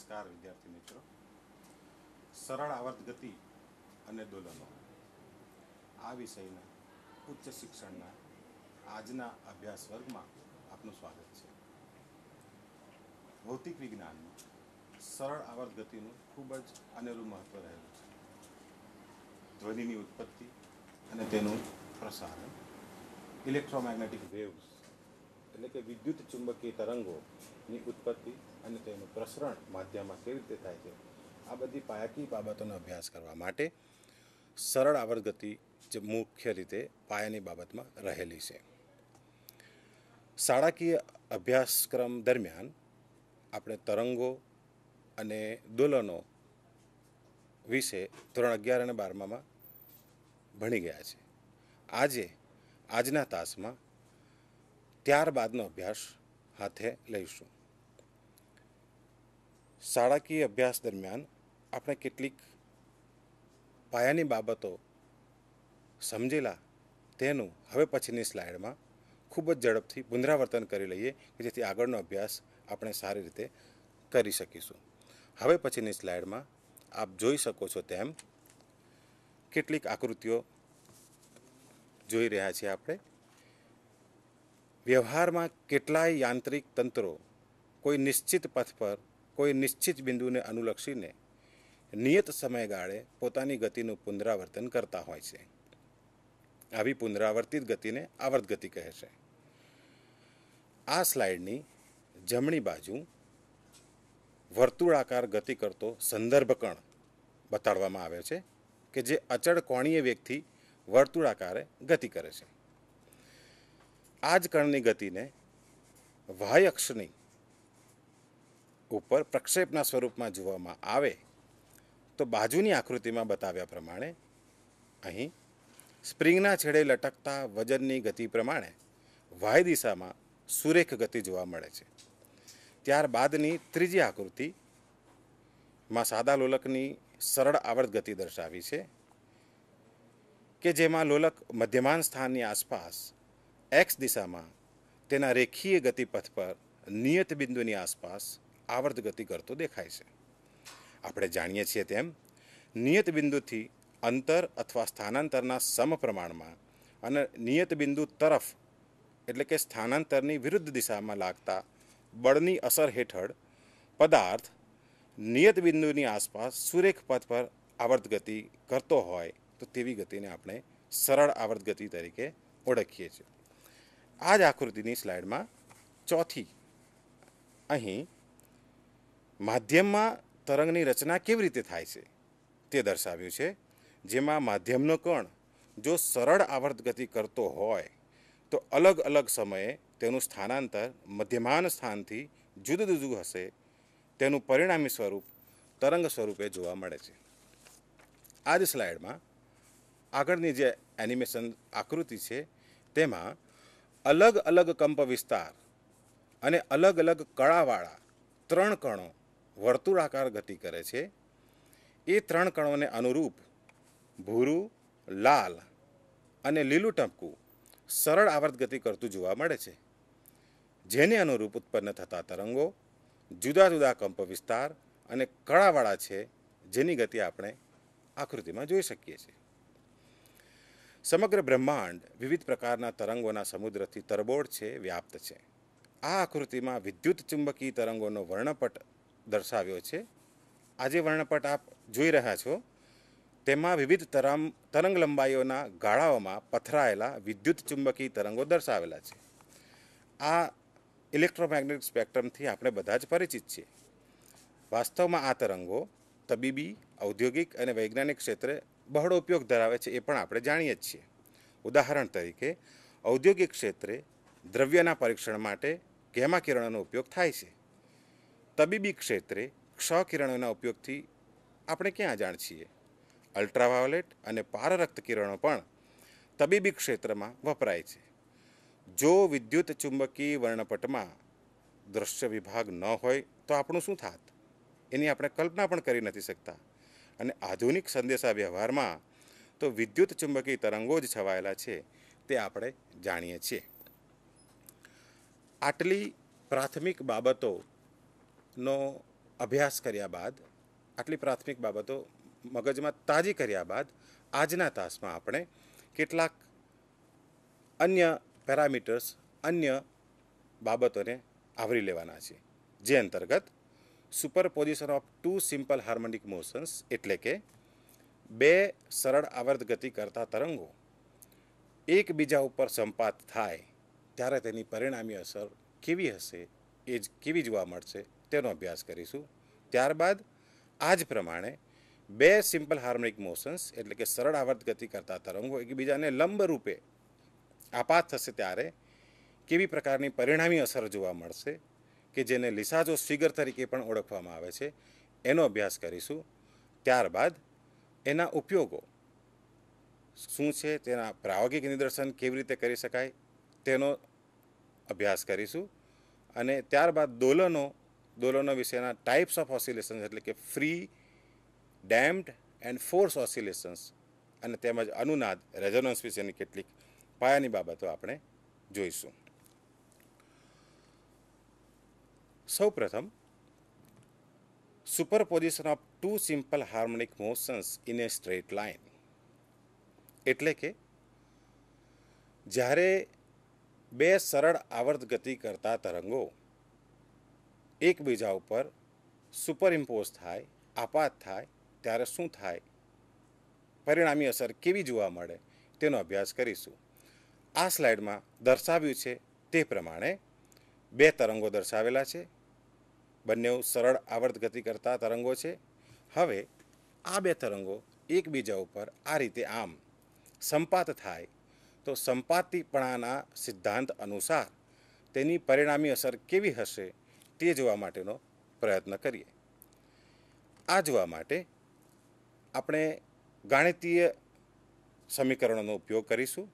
નમસ્કાર વિદ્યાર્થી મિત્રો સરળ આવર્ત ગતિ અને દોલનો આ વિષયના ઉચ્ચ શિક્ષણના આજના અભ્યાસ વર્ગમાં આપનું સ્વાગત છે ભૌતિક વિજ્ઞાનમાં સરળ આવર્ત ગતિનું ખૂબ જ અનેરું મહત્વ રહેલું છે ધ્વનિની ઉત્પત્તિ અને તેનું પ્રસારણ ઇલેક્ટ્રોમેગ્નેટિક વેવ્સ એટલે કે વિદ્યુત ચુંબકીય તરંગોની ઉત્પત્તિ અને તેનું પ્રસરણ માધ્યમમાં કેવી રીતે થાય છે આ બધી પાયાકી બાબતોનો અભ્યાસ કરવા માટે સરળ આવર્તગતિ જે મુખ્ય રીતે પાયાની બાબતમાં રહેલી છે શાળાકીય અભ્યાસક્રમ દરમિયાન આપણે તરંગો અને દોલનો વિશે ધોરણ અગિયાર અને બારમાં ભણી ગયા છે આજે આજના તાસમાં ત્યારબાદનો અભ્યાસ હાથે લઈશું શાળાકીય અભ્યાસ દરમિયાન આપણે કેટલીક પાયાની બાબતો સમજેલા તેનું હવે પછીની સ્લાઇડમાં ખૂબ જ ઝડપથી પુનરાવર્તન કરી લઈએ કે જેથી આગળનો અભ્યાસ આપણે સારી રીતે કરી શકીશું હવે પછીની સ્લાઇડમાં આપ જોઈ શકો છો તેમ કેટલીક આકૃતિઓ જોઈ રહ્યા છીએ આપણે વ્યવહારમાં કેટલાય યાંત્રિક તંત્રો કોઈ નિશ્ચિત પથ પર કોઈ નિશ્ચિત બિંદુને અનુલક્ષીને નિયત સમયગાળે પોતાની ગતિનું પુનરાવર્તન કરતા હોય છે આવી પુનરાવર્તિત ગતિને આવર્ત ગતિ કહે છે આ સ્લાઇડની જમણી બાજુ વર્તુળાકાર ગતિ કરતો સંદર્ભ કણ બતાડવામાં આવે છે કે જે અચળ કોણીય વેગથી વર્તુળાકારે ગતિ કરે છે આ જ કણની ગતિને વાય અક્ષની ઉપર પ્રક્ષેપના સ્વરૂપમાં જોવામાં આવે તો બાજુની આકૃતિમાં બતાવ્યા પ્રમાણે અહીં સ્પ્રિંગના છેડે લટકતા વજનની ગતિ પ્રમાણે વાય દિશામાં સુરેખ ગતિ જોવા મળે છે ત્યારબાદની ત્રીજી આકૃતિમાં સાદા લોલકની સરળ આવર્ત ગતિ દર્શાવી છે કે જેમાં લોલક મધ્યમાન સ્થાનની આસપાસ એક્સ દિશામાં તેના રેખીય ગતિપથ પર નિયત બિંદુની આસપાસ આવર્ત ગતિ કરતો દેખાય છે આપણે જાણીએ છીએ તેમ નિયત બિંદુથી અંતર અથવા સ્થાનાંતરના સમપ્રમાણમાં અને નિયત બિંદુ તરફ એટલે કે સ્થાનાંતરની વિરુદ્ધ દિશામાં લાગતા બળની અસર હેઠળ પદાર્થ નિયત બિંદુની આસપાસ સુરેખ પથ પર આવર્ત ગતિ કરતો હોય તો તેવી ગતિને આપણે સરળ આવર્ત ગતિ તરીકે ઓળખીએ છીએ આ જ આકૃતિની સ્લાઇડમાં ચોથી અહીં માધ્યમમાં તરંગની રચના કેવી રીતે થાય છે તે દર્શાવ્યું છે જેમાં માધ્યમનો કણ જો સરળ આવર્ત ગતિ કરતો હોય તો અલગ અલગ સમયે તેનું સ્થાનાંતર મધ્યમાન સ્થાનથી જુદું જુદું હશે તેનું પરિણામી સ્વરૂપ તરંગ સ્વરૂપે જોવા મળે છે આ જ સ્લાઇડમાં આગળની જે એનિમેશન આકૃતિ છે તેમાં અલગ અલગ કંપ વિસ્તાર અને અલગ અલગ કળાવાળા ત્રણ કણો વર્તુળાકાર ગતિ કરે છે એ ત્રણ કણોને અનુરૂપ ભૂરું લાલ અને લીલું ટપકું સરળ આવર્ત ગતિ કરતું જોવા મળે છે જેને અનુરૂપ ઉત્પન્ન થતા તરંગો જુદા જુદા કંપ વિસ્તાર અને કળાવાળા છે જેની ગતિ આપણે આકૃતિમાં જોઈ શકીએ છીએ સમગ્ર બ્રહ્માંડ વિવિધ પ્રકારના તરંગોના સમુદ્રથી તરબોળ છે વ્યાપ્ત છે આ આકૃતિમાં વિદ્યુત ચુંબકીય તરંગોનો વર્ણપટ દર્શાવ્યો છે આજે વર્ણપટ આપ જોઈ રહ્યા છો તેમાં વિવિધ તરંગ તરંગ લંબાઈઓના ગાળાઓમાં પથરાયેલા વિદ્યુત ચુંબકીય તરંગો દર્શાવેલા છે આ ઇલેક્ટ્રોમેગ્નેટિક સ્પેક્ટ્રમથી આપણે બધા જ પરિચિત છીએ વાસ્તવમાં આ તરંગો તબીબી ઔદ્યોગિક અને વૈજ્ઞાનિક ક્ષેત્રે બહોળો ઉપયોગ ધરાવે છે એ પણ આપણે જાણીએ જ છીએ ઉદાહરણ તરીકે ઔદ્યોગિક ક્ષેત્રે દ્રવ્યના પરીક્ષણ માટે ગેમા કિરણોનો ઉપયોગ થાય છે તબીબી ક્ષેત્રે ક્ષ કિરણોના ઉપયોગથી આપણે ક્યાં જાણ છીએ અલ્ટ્રાવાયોલેટ અને પારરક્ત કિરણો પણ તબીબી ક્ષેત્રમાં વપરાય છે જો વિદ્યુત ચુંબકીય વર્ણપટમાં દ્રશ્ય વિભાગ ન હોય તો આપણું શું થાત એની આપણે કલ્પના પણ કરી નથી શકતા અને આધુનિક સંદેશા વ્યવહારમાં તો વિદ્યુત ચુંબકીય તરંગો જ છવાયેલા છે તે આપણે જાણીએ છીએ આટલી પ્રાથમિક બાબતોનો અભ્યાસ કર્યા બાદ આટલી પ્રાથમિક બાબતો મગજમાં તાજી કર્યા બાદ આજના તાસમાં આપણે કેટલાક અન્ય પેરામીટર્સ અન્ય બાબતોને આવરી લેવાના છે જે અંતર્ગત superposition of two simple harmonic motions એટલે કે બે સરળ આવર્ત ગતિ કરતા તરંગો એકબીજા ઉપર સંપાત થાય ત્યારે તેની પરિણામી અસર કેવી હશે એ જ કેવી જોવા મળશે તેનો અભ્યાસ કરીશું ત્યારબાદ આ જ પ્રમાણે બે સિમ્પલ હાર્મોનિક મોશન્સ એટલે કે સરળ આવર્ત ગતિ કરતા તરંગો એકબીજાને લંબરૂપે આપાત થશે ત્યારે કેવી પ્રકારની પરિણામી અસર જોવા મળશે કે જેને લિસાજોસ ફિગર તરીકે પણ ઓળખવામાં આવે છે એનો અભ્યાસ કરીશું ત્યારબાદ એના ઉપયોગો શું છે તેના પ્રાયોગિક નિદર્શન કેવી રીતે કરી શકાય તેનો અભ્યાસ કરીશું અને ત્યારબાદ દોલનો દોલનો વિશેના ટાઈપ્સ ઓફ ઓસિલેશન્સ એટલે કે free damped and force oscillations અને તેમજ અનુનાદ રેઝોનન્સ વિશેની કેટલીક પાયાની બાબતો આપણે જોઈશું સૌપ્રથમ superposition of two simple harmonic motions in a straight line એટલે કે જ્યારે બે સરળ આવર્ત ગતિ કરતા તરંગો એકબીજા ઉપર સુપર ઇમ્પોઝ થાય આપાત થાય ત્યારે શું થાય પરિણામી અસર કેવી જોવા મળે તેનો અભ્યાસ કરીશું આ સ્લાઇડમાં દર્શાવ્યું છે તે પ્રમાણે બે તરંગો દર્શાવેલા છે બંને સરળ આવર્ત ગતિ કરતા તરંગો છે હવે આ બે તરંગો એકબીજા ઉપર આ રીતે આમ સંપાત થાય તો સંપાતિપણાના સિદ્ધાંત અનુસાર તેની પરિણામી અસર કેવી હશે તે જોવા માટેનો પ્રયત્ન કરીએ આ જોવા માટે આપણે ગાણિતીય સમીકરણોનો ઉપયોગ કરીશું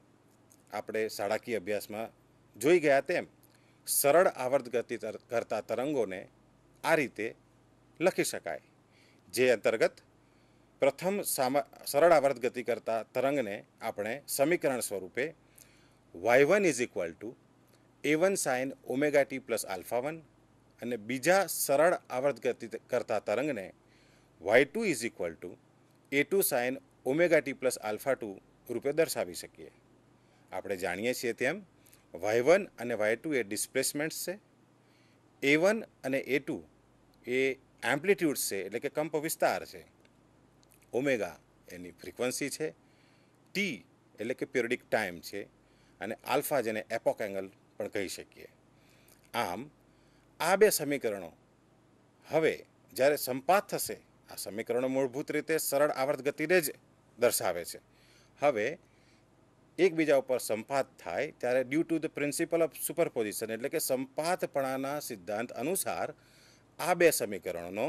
આપણે શાળાકીય અભ્યાસમાં જોઈ ગયા તેમ સરળ આવર્ત ગતિ કરતા તરંગોને આ રીતે લખી શકાય જે અંતર્ગત પ્રથમ સરળ આવર્ત ગતિ કરતા તરંગને આપણે સમીકરણ સ્વરૂપે Y one is equal to A one sine omega T plus alpha one અને બીજા સરળ આવર્ત ગતિ કરતા તરંગને Y two is equal to A two sine omega T plus alpha two રૂપે દર્શાવી શકીએ આપણે જાણીએ છીએ તેમ વાય વન અને વાય ટુ એ ડિસ્પ્લેસમેન્ટ્સ છે એ વન અને એ ટુ એ એમ્પ્લિટ્યૂડ છે એટલે કે કંપ વિસ્તાર છે ઓમેગા એની ફ્રિકવન્સી છે ટી એટલે કે પિરિયડિક ટાઈમ છે અને આલ્ફા જેને એપોક એંગલ પણ કહી શકીએ આમ આ બે સમીકરણો હવે જ્યારે સંપાત થશે આ સમીકરણો મૂળભૂત રીતે સરળ આવર્ત ગતિને જ દર્શાવે છે હવે એકબીજા ઉપર સંપાત થાય ત્યારે due to the principle of superposition એટલે કે સંપાતપણાના સિદ્ધાંત અનુસાર આ બે સમીકરણોનો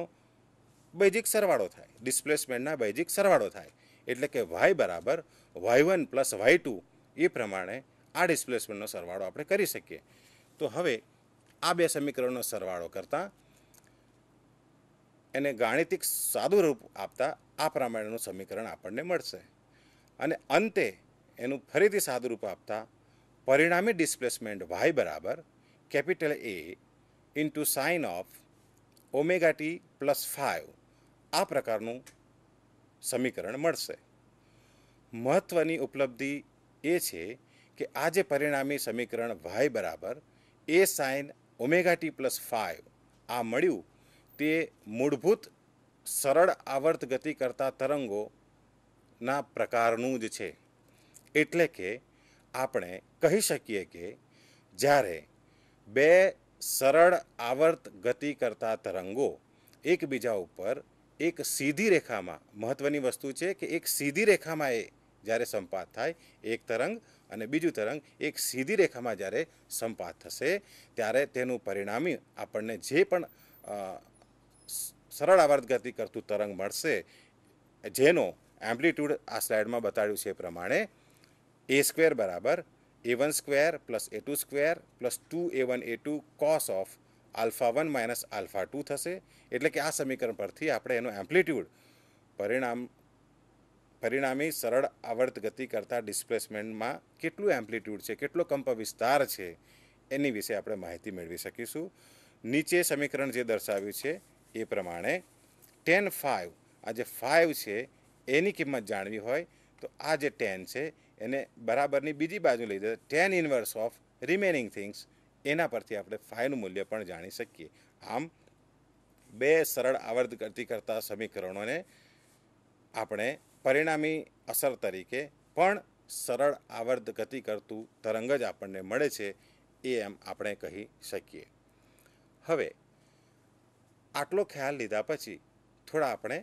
બૈજિક સરવાળો થાય ડિસ્પ્લેસમેન્ટના બૈજિક સરવાળો થાય એટલે કે વાય બરાબર Y one plus Y two એ પ્રમાણે આ ડિસ્પ્લેસમેન્ટનો સરવાળો આપણે કરી શકીએ તો હવે આ બે સમીકરણનો સરવાળો કરતાં એને ગાણિતિક સાદું રૂપ આપતા આ પ્રમાણેનું સમીકરણ આપણને મળશે અને અંતે એનું ફરીથી સાદું રૂપ આપતા પરિણામી ડિસ્પ્લેસમેન્ટ વાય બરાબર capital A into sine of omega T plus five આ પ્રકારનું સમીકરણ મળશે મહત્ત્વની ઉપલબ્ધિ એ છે કે આજે પરિણામી સમીકરણ વાય બરાબર A sine omega T plus five આ મળ્યું તે મૂળભૂત સરળ આવર્ત ગતિ કરતા તરંગોના પ્રકારનું જ છે એટલે કે આપણે કહી શકીએ કે જ્યારે બે સરળ આવર્ત ગતિ કરતા તરંગો એકબીજા ઉપર એક સીધી રેખામાં મહત્ત્વની વસ્તુ છે કે એક સીધી રેખામાં એ જ્યારે સંપાત થાય એક તરંગ અને બીજું તરંગ એક સીધી રેખામાં જ્યારે સંપાત થશે ત્યારે તેનું પરિણામી આપણને જે પણ સરળ આવર્ત ગતિ કરતું તરંગ મળશે જેનો એમ્પ્લિટ્યૂડ આ સ્લાઇડમાં બતાડ્યું છે એ પ્રમાણે એ સ્ક્વેર બરાબર A one square plus A two square plus two A one A two cos of alpha one minus alpha two થશે એટલે કે આ સમીકરણ પરથી આપણે એનો એમ્પ્લિટ્યૂડ પરિણામ પરિણામી સરળ આવર્ત ગતિ કરતાં ડિસ્પ્લેસમેન્ટમાં કેટલું એમ્પ્લિટ્યૂડ છે કેટલો કંપ વિસ્તાર છે એની વિશે આપણે માહિતી મેળવી શકીશું નીચે સમીકરણ જે દર્શાવ્યું છે એ પ્રમાણે ટેન ફાઇવ આ જે ફાઇવ છે એની કિંમત જાણવી હોય તો આ જે ટેન છે એને બરાબરની બીજી બાજુ લઈ જતા tan inverse of remaining things એના પરથી આપણે ફાયનું મૂલ્ય પણ જાણી શકીએ આમ બે સરળ આવર્ત કરતી કરતા સમીકરણોને આપણે પરિણામી અસર તરીકે પણ સરળ આવર્ત ગતિ કરતું તરંગ જ આપણને મળે છે એ એમ આપણે કહી શકીએ હવે આટલો ખ્યાલ લીધા પછી થોડા આપણે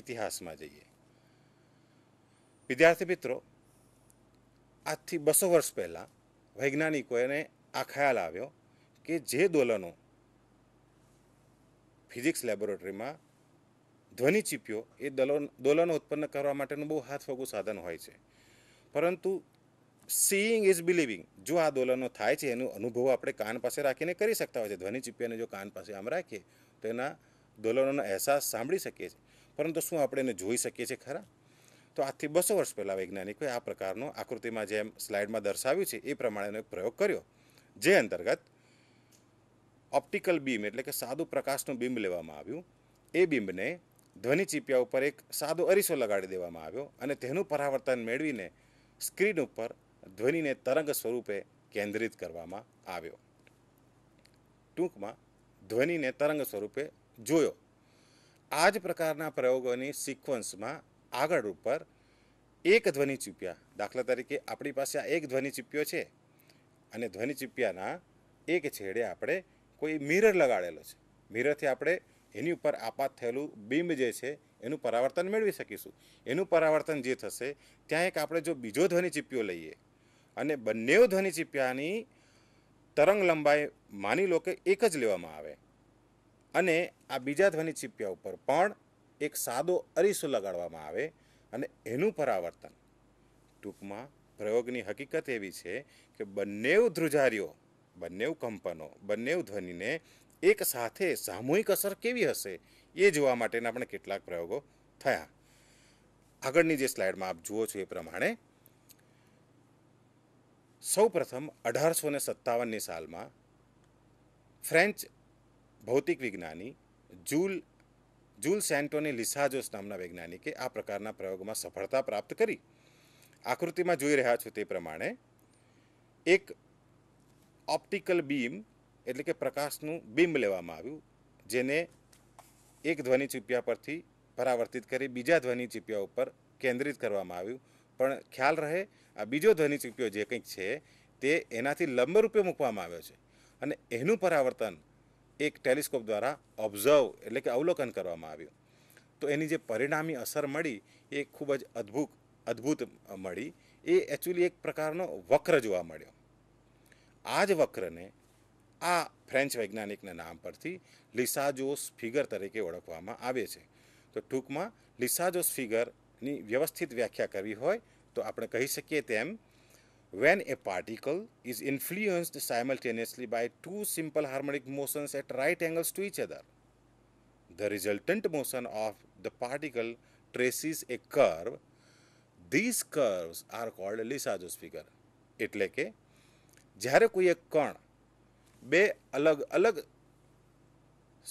ઇતિહાસમાં જઈએ વિદ્યાર્થી મિત્રો આજથી બસો વર્ષ પહેલાં વૈજ્ઞાનિકોને આ ખ્યાલ આવ્યો કે જે દોલનો ફિઝિક્સ લેબોરેટરીમાં ધ્વનિ ચીપ્યો એ દલોન દોલનો ઉત્પન્ન કરવા માટેનું બહુ હાથવગું સાધન હોય છે પરંતુ સીઈંગ ઇઝ બિલિવિંગ જો આ દોલનો થાય છે એનો અનુભવ આપણે કાન પાસે રાખીને કરી શકતા હોય છે ધ્વનિ ચીપ્યાને જો કાન પાસે આમ રાખીએ તો એના દોલનોનો અહેસાસ સાંભળી શકીએ છીએ પરંતુ શું આપણે એને જોઈ શકીએ છીએ ખરા તો આજથી બસો વર્ષ પહેલાં વૈજ્ઞાનિકોએ આ પ્રકારનો આકૃતિમાં જેમ સ્લાઇડમાં દર્શાવ્યું છે એ પ્રમાણેનો એક પ્રયોગ કર્યો જે અંતર્ગત ઓપ્ટિકલ બીમ એટલે કે સાદું પ્રકાશનું બીમ લેવામાં આવ્યું એ બીમને ધ્વનિ ચીપિયા ઉપર એક સાદો અરીસો લગાડી દેવામાં આવ્યો અને તેનું પરાવર્તન મેળવીને સ્ક્રીન ઉપર ધ્વનિને તરંગ સ્વરૂપે કેન્દ્રિત કરવામાં આવ્યો ટૂંકમાં ધ્વનિને તરંગ સ્વરૂપે જોયો આ જ પ્રકારના પ્રયોગોની સિક્વન્સમાં આગળ ઉપર એક ધ્વનિ ચૂપ્યા દાખલા તરીકે આપણી પાસે આ એક ધ્વનિ ચૂપ્યો છે અને ધ્વનિ ચૂપ્યાના એક છેડે આપણે કોઈ મિરર લગાડેલો છે મિરરથી આપણે એની ઉપર આપાત થયેલું બિંબ જે છે એનું પરાવર્તન મેળવી શકીશું એનું પરાવર્તન જે થશે ત્યાં એક આપણે જો બીજો ધ્વનિ ચીપ્યો લઈએ અને બંને ધ્વનિ ચીપ્યાની તરંગ લંબાઈ માની લો કે એક જ લેવામાં આવે અને આ બીજા ધ્વનિ ચીપ્યા ઉપર પણ એક સાદો અરીસો લગાડવામાં આવે અને એનું પરાવર્તન ટૂંકમાં પ્રયોગની હકીકત એવી છે કે બંનેવ ધ્રુજારીઓ બંનેવ કંપનો બંનેવ ધ્વનિને એક સાથે સામૂહિક અસર કેવી હશે એ જોવા માટેના પણ કેટલાક પ્રયોગો થયા આગળની જે સ્લાઇડમાં આપ જુઓ છો એ પ્રમાણે સૌ પ્રથમ અઢારસો ને સત્તાવનની સાલમાં ફ્રેન્ચ ભૌતિક વિજ્ઞાની જૂલ જુલ સેન્ટોની લિસાજોસ નામના વૈજ્ઞાનિકે આ પ્રકારના પ્રયોગમાં સફળતા પ્રાપ્ત કરી આકૃતિમાં જોઈ રહ્યા છું તે પ્રમાણે એક ઓપ્ટિકલ બીમ એટલે કે પ્રકાશનું બીમ લેવામાં આવ્યું જેને એક ધ્વનિ ચીપિયા પરથી પરાવર્તિત કરી બીજા ધ્વનિ ચીપિયા ઉપર કેન્દ્રિત કરવામાં આવ્યું પણ ખ્યાલ રહે આ બીજો ધ્વનિ ચીપિયો જે કંઈક છે તે એનાથી લંબરૂપે મૂકવામાં આવ્યો છે અને એનું પરાવર્તન એક ટેલિસ્કોપ દ્વારા ઓબ્ઝર્વ એટલે કે અવલોકન કરવામાં આવ્યું તો એની જે પરિણામી અસર મળી એ ખૂબ જ અદ્ભુત અદ્ભુત મળી એ એકચ્યુઅલી એક પ્રકારનો વક્ર જોવા મળ્યો આ જ વક્રને આ ફ્રેન્ચ વૈજ્ઞાનિકના નામ પરથી લિસાજોસ ફિગર તરીકે ઓળખવામાં આવે છે તો ટૂંકમાં લિસાજોસ ફિગરની વ્યવસ્થિત વ્યાખ્યા કરવી હોય તો આપણે કહી શકીએ તેમ when a particle is influenced simultaneously by two simple harmonic motions at right angles to each other. The resultant motion of the particle traces a curve. These curves are called Lissajous figure. એટલે કે જ્યારે કોઈ એક કણ બે અલગ અલગ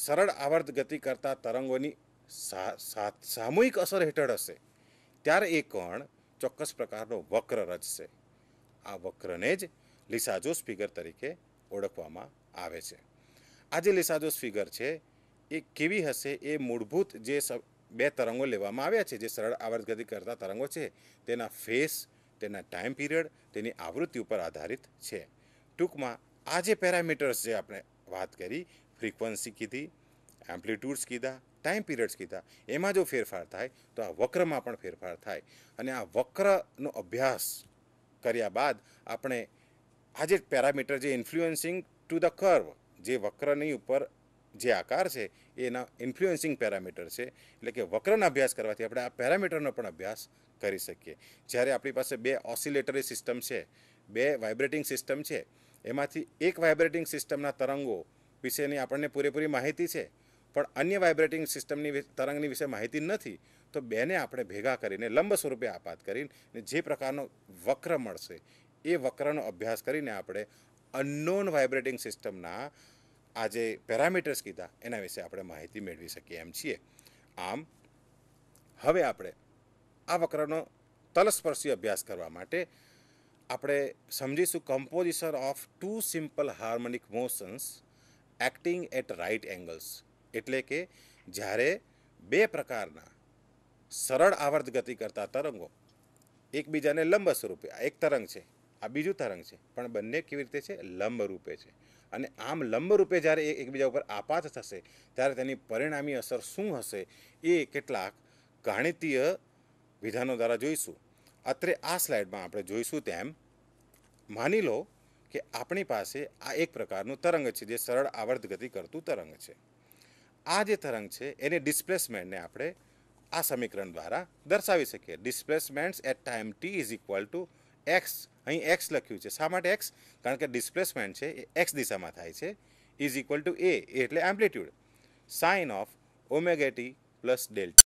સરળ આવર્ત ગતિ કરતા તરંગોની સામૂહિક અસર હેઠળ હશે ત્યારે એ કણ ચોક્કસ પ્રકારનો વક્ર રચશે આ વક્રને જ લિસાજોસ ફિગર તરીકે ઓળખવામાં આવે છે આ જે લિસાજોસ ફિગર છે એ કેવી હશે એ મૂળભૂત જે બે તરંગો લેવામાં આવ્યા છે જે સરળ આવર્તગતિ કરતા તરંગો છે તેના ફેસ તેના ટાઈમ પીરિયડ તેની આવૃત્તિ ઉપર આધારિત છે ટૂંકમાં આ જે પેરામીટર્સ જે આપણે વાત કરી ફ્રીક્વન્સી કીધી એમ્પ્લિટ્યુડ્સ કીધા ટાઈમ પીરિયડ્સ કીધા એમાં જો ફેરફાર થાય તો આ વક્રમાં પણ ફેરફાર થાય અને આ વક્રનો અભ્યાસ કર્યા બાદ આપણે આ જે પેરામીટર જે ઇન્ફ્લુએન્સિંગ ટુ ધ કર્વ જે વક્રની ઉપર જે આકાર છે એના ઇન્ફ્લુએન્સિંગ પેરામીટર છે એટલે કે વક્રનો અભ્યાસ કરવાથી આપણે આ પેરામીટરનો પણ અભ્યાસ કરી શકીએ જ્યારે આપણી પાસે બે ઓસિલેટરી સિસ્ટમ છે બે વાઇબ્રેટિંગ સિસ્ટમ છે એમાંથી એક વાઇબ્રેટિંગ સિસ્ટમના તરંગો વિશેની આપણને પૂરેપૂરી માહિતી છે પણ અન્ય વાઇબ્રેટિંગ સિસ્ટમની તરંગની વિશે માહિતી નથી તો બેને આપણે ભેગા કરીને લંબ સ્વરૂપે આપાત કરીને જે પ્રકારનો વક્ર મળશે એ વક્રનો અભ્યાસ કરીને આપણે અનનોન વાઇબ્રેટિંગ સિસ્ટમના આ જે પેરામીટર્સ કીધા એના વિશે આપણે માહિતી મેળવી શકીએ એમ છીએ આમ હવે આપણે આ વક્રનો તલસ્પર્શી અભ્યાસ કરવા માટે આપણે સમજીશું composition of two simple harmonic motions acting at right angles એટલે કે જ્યારે બે પ્રકારના સરળ આવર્ત ગતિ કરતા તરંગો એકબીજાને લંબ સ્વરૂપે એક તરંગ છે આ બીજું તરંગ છે પણ બંને કેવી રીતે છે લંબ રૂપે છે અને આમ લંબ રૂપે જ્યારે એકબીજા ઉપર આપાત થશે ત્યારે તેની પરિણામી અસર શું હશે એ કેટલાક ગાણિતીય વિધાનો દ્વારા જોઈશું અત્રે આ સ્લાઇડમાં આપણે જોઈશું તેમ માની લો કે આપણી પાસે આ એક પ્રકારનું તરંગ છે જે સરળ આવર્ત ગતિ કરતું તરંગ છે આ જે તરંગ છે એને ડિસ્પ્લેસમેન્ટને આપણે આ સમીકરણ દ્વારા દર્શાવી શકીએ displacements at time T is equal to X અહીં એક્સ લખ્યું છે શા માટે એક્સ કારણ કે ડિસ્પ્લેસમેન્ટ છે એ એક્સ દિશામાં થાય છે ઇઝ ઇક્વલ ટુ એ એટલે amplitude sine of omega T plus delta